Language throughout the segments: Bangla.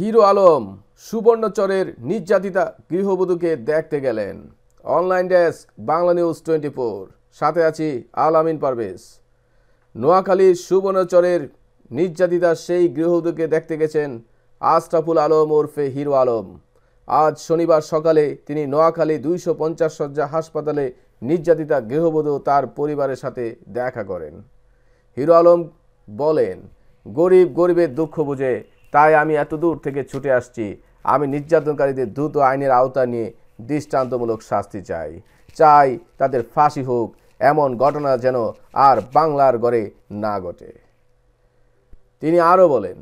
হিরো আলম সুবর্ণচরের নির্যাতিতা গৃহবধূকে দেখতে গেলেন online desk Bangla news twenty four সাথে আছি আল আমিন পারভেজ নোয়াখালীর সুবর্ণচরের নির্যাতিতা সেই গৃহবধূকে দেখতে গেছেন আস্তাফুল আলম ওরফে হিরো আলম আজ শনিবার সকালে তিনি নোয়াখালী দুইশো পঞ্চাশ শয্যা হাসপাতালে নির্যাতিতা গৃহবধূ তার পরিবারের সাথে দেখা করেন হিরো আলম বলেন গরিব গরিবের দুঃখ বুঝে তাই আমি এত দূর থেকে ছুটে আসছি আমি নির্যাতনকারীদের দ্রুত আইনের আওতা নিয়ে দৃষ্টান্তমূলক শাস্তি চাই চাই তাদের ফাঁসি হোক এমন ঘটনা যেন আর বাংলার গড়ে না ঘটে তিনি আরও বলেন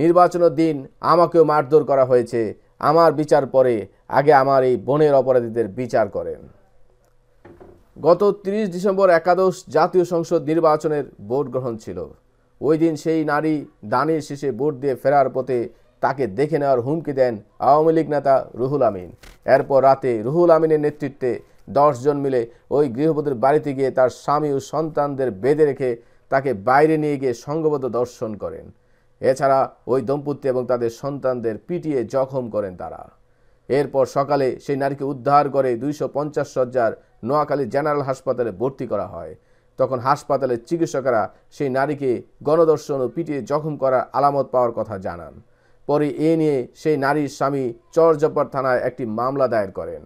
নির্বাচনের দিন আমাকেও মারধর করা হয়েছে আমার বিচার পরে আগে আমার এই বনের অপরাধীদের বিচার করেন গত ৩০ ডিসেম্বর একাদশ জাতীয় সংসদ নির্বাচনের ভোট গ্রহণ ছিল ওই দিন সেই নারী দানের শেষে ভোট দিয়ে ফেরার পথে তাকে দেখে নেওয়ার হুমকি দেন আওয়ামী লীগ নেতা রুহুল আমিন এরপর রাতে রুহুল আমিনের নেতৃত্বে দশজন মিলে ওই গৃহবধূর বাড়িতে গিয়ে তার স্বামী ও সন্তানদের বেঁধে রেখে তাকে বাইরে নিয়ে গিয়ে সঙ্গবদ্ধ দর্শন করেন এছাড়া ওই দম্পতি এবং তাদের সন্তানদের পিটিয়ে জখম করেন তারা এরপর সকালে সেই নারীকে উদ্ধার করে দুইশো পঞ্চাশ সজ্জার নোয়াখালী জেনারেল হাসপাতালে ভর্তি করা হয় তখন হাসপাতালের চিকিৎসকরা সেই নারীকে গণদর্শন ও পিটিয়ে জখম করার আলামত পাওয়ার কথা জানান পরে এ নিয়ে সেই নারীর স্বামী চরজব্বর থানায় একটি মামলা দায়ের করেন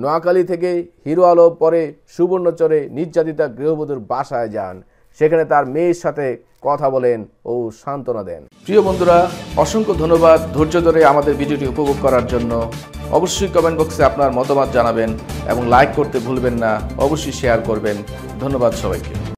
নোয়াখালী থেকে হিরো আলো পরে সুবর্ণচরে নির্যাতিতা গৃহবধূর বাসায় যান সেখানে তার মেয়ের সাথে কথা বলেন ও সান্ত্বনা দেন প্রিয় বন্ধুরা অসংখ্য ধন্যবাদ ধৈর্য ধরে আমাদের ভিডিওটি উপভোগ করার জন্য অবশ্যই কমেন্ট বক্সে আপনার মতামত জানাবেন এবং লাইক করতে ভুলবেন না অবশ্যই শেয়ার করবেন ধন্যবাদ সবাইকে